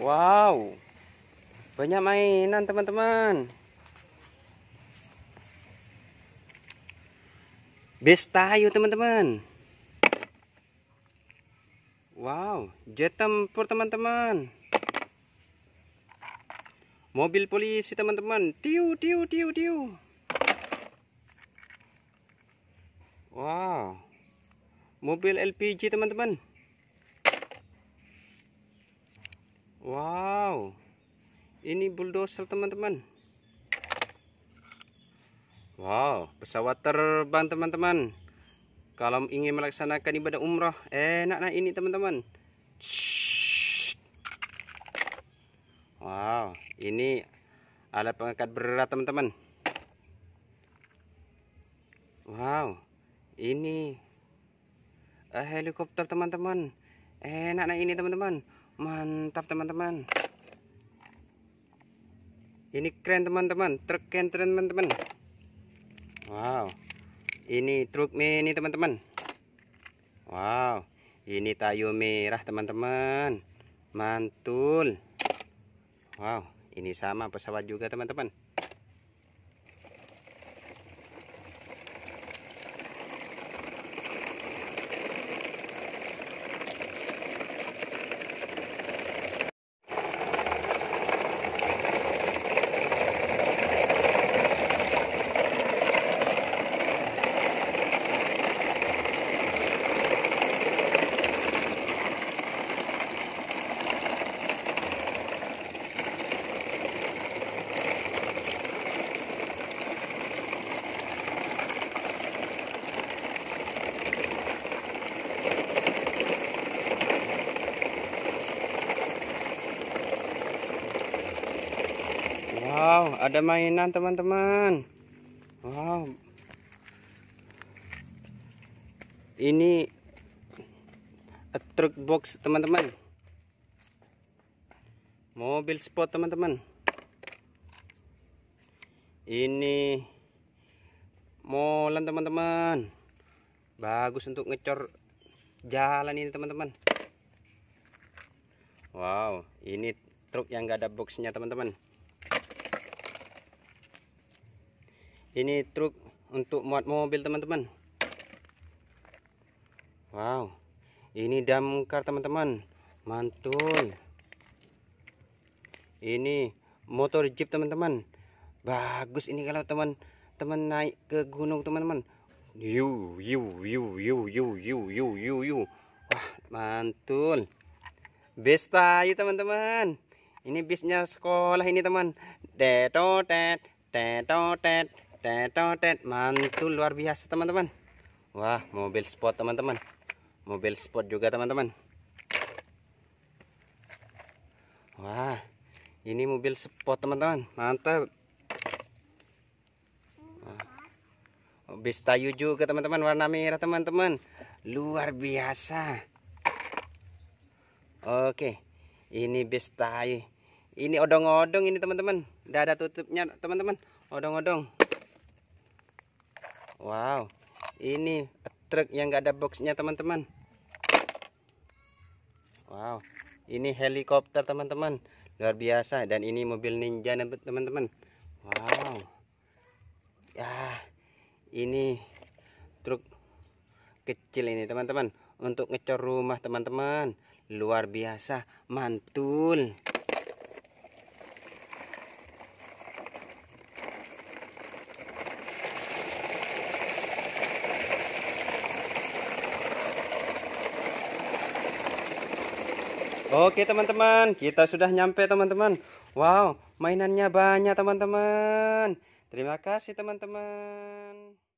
Wow Banyak mainan teman-teman Bestayu teman-teman Wow Jet tempur teman-teman Mobil polisi teman-teman Tiu tiu tiu tiu Wow Mobil LPG teman-teman Wow ini bulldozer teman-teman Wow pesawat terbang teman-teman kalau ingin melaksanakan ibadah umroh enak nah ini teman-teman Wow ini alat pengangkat berat teman-teman Wow ini eh, helikopter teman-teman enak nah ini teman-teman mantap teman-teman ini keren teman-teman truk keren teman-teman wow ini truk mini teman-teman wow ini tayu merah teman-teman mantul wow ini sama pesawat juga teman-teman Wow, ada mainan teman-teman. Wow. Ini truk box teman-teman. Mobil sport teman-teman. Ini molen teman-teman. Bagus untuk ngecor jalan ini teman-teman. Wow, ini truk yang gak ada boxnya teman-teman. ini truk untuk muat mobil teman-teman wow ini damkar teman-teman mantul ini motor jeep teman-teman bagus ini kalau teman-teman naik ke gunung teman-teman yu yu yu yu yu yu yu yu yu wah mantul bis tayu teman-teman ini bisnya sekolah ini teman Tetotet, tetotet. Tetotet mantul luar biasa teman-teman. Wah, mobil sport teman-teman. Mobil sport juga teman-teman. Wah, ini mobil sport teman-teman. Mantap. Bis tayu juga teman-teman warna merah teman-teman. Luar biasa. Oke. Ini bis tayu. Ini odong-odong ini teman-teman. ada tutupnya teman-teman. Odong-odong. Wow, ini truk yang nggak ada boxnya teman-teman. Wow, ini helikopter teman-teman, luar biasa. Dan ini mobil ninja teman-teman. Wow, ya ini truk kecil ini teman-teman untuk ngecor rumah teman-teman luar biasa mantul Oke teman-teman, kita sudah nyampe teman-teman. Wow, mainannya banyak teman-teman. Terima kasih teman-teman.